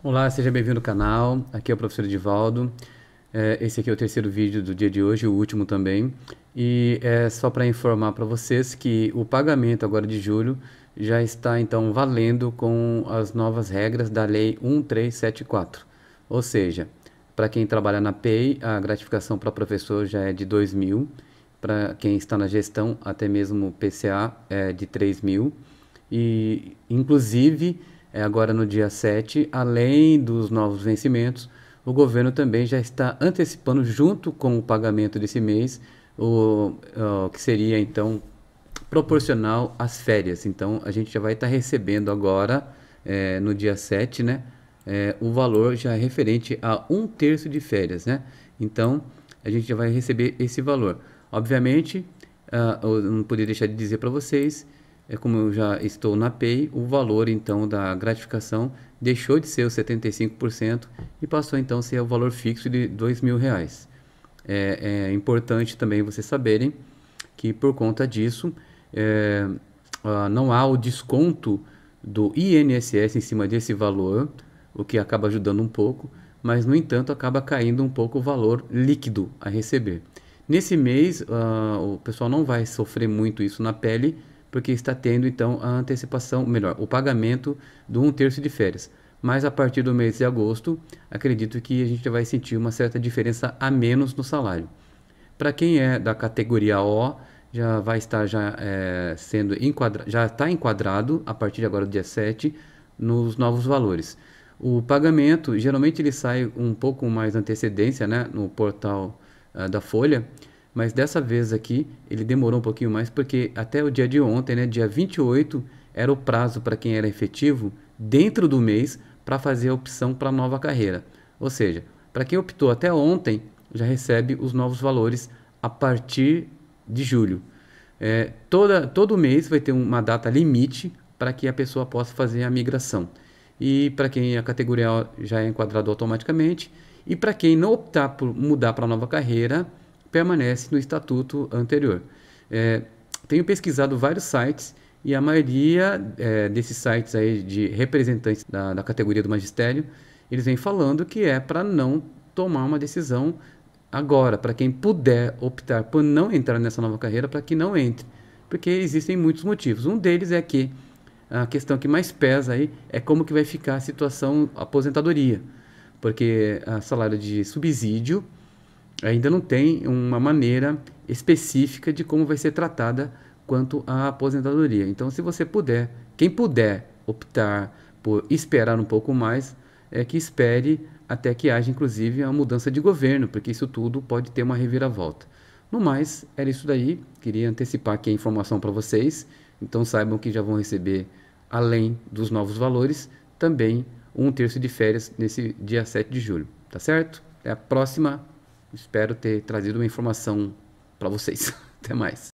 Olá, seja bem-vindo ao canal. Aqui é o professor Edivaldo. É, esse aqui é o terceiro vídeo do dia de hoje, o último também. E é só para informar para vocês que o pagamento agora de julho já está então valendo com as novas regras da Lei 1374. Ou seja, para quem trabalha na PEI, a gratificação para professor já é de R$ 2.000. Para quem está na gestão, até mesmo PCA é de R$ 3.000. E, inclusive, é, agora no dia 7, além dos novos vencimentos, o governo também já está antecipando, junto com o pagamento desse mês, o, o que seria então proporcional às férias. Então a gente já vai estar recebendo agora, é, no dia 7, né? É, o valor já referente a um terço de férias, né? Então a gente já vai receber esse valor. Obviamente, uh, eu não poderia deixar de dizer para vocês é como eu já estou na PEI, o valor então da gratificação deixou de ser os 75% e passou então a ser o valor fixo de R$ 2.000. É, é importante também vocês saberem que por conta disso é, não há o desconto do INSS em cima desse valor, o que acaba ajudando um pouco, mas no entanto acaba caindo um pouco o valor líquido a receber. Nesse mês, uh, o pessoal não vai sofrer muito isso na pele, porque está tendo então a antecipação, melhor, o pagamento do um terço de férias. Mas a partir do mês de agosto, acredito que a gente vai sentir uma certa diferença a menos no salário. Para quem é da categoria O, já vai estar já é, sendo enquadrado, já está enquadrado a partir de agora do dia 7 nos novos valores. O pagamento geralmente ele sai um pouco mais antecedência, né, no portal uh, da Folha mas dessa vez aqui ele demorou um pouquinho mais, porque até o dia de ontem, né, dia 28, era o prazo para quem era efetivo dentro do mês para fazer a opção para a nova carreira. Ou seja, para quem optou até ontem, já recebe os novos valores a partir de julho. É, toda, todo mês vai ter uma data limite para que a pessoa possa fazer a migração. E para quem a categoria já é enquadrado automaticamente, e para quem não optar por mudar para a nova carreira, permanece no estatuto anterior. É, tenho pesquisado vários sites e a maioria é, desses sites aí de representantes da, da, categoria do magistério, eles vêm falando que é para não tomar uma decisão agora, para quem puder optar por não entrar nessa nova carreira, para que não entre, porque existem muitos motivos. Um deles é que a questão que mais pesa aí é como que vai ficar a situação aposentadoria, porque a ah, salário de subsídio ainda não tem uma maneira específica de como vai ser tratada quanto à aposentadoria. Então, se você puder, quem puder optar por esperar um pouco mais, é que espere até que haja, inclusive, a mudança de governo, porque isso tudo pode ter uma reviravolta. No mais, era isso daí. Queria antecipar aqui a informação para vocês. Então, saibam que já vão receber, além dos novos valores, também um terço de férias nesse dia 7 de julho. Tá certo? Até a próxima. Espero ter trazido uma informação para vocês. Até mais.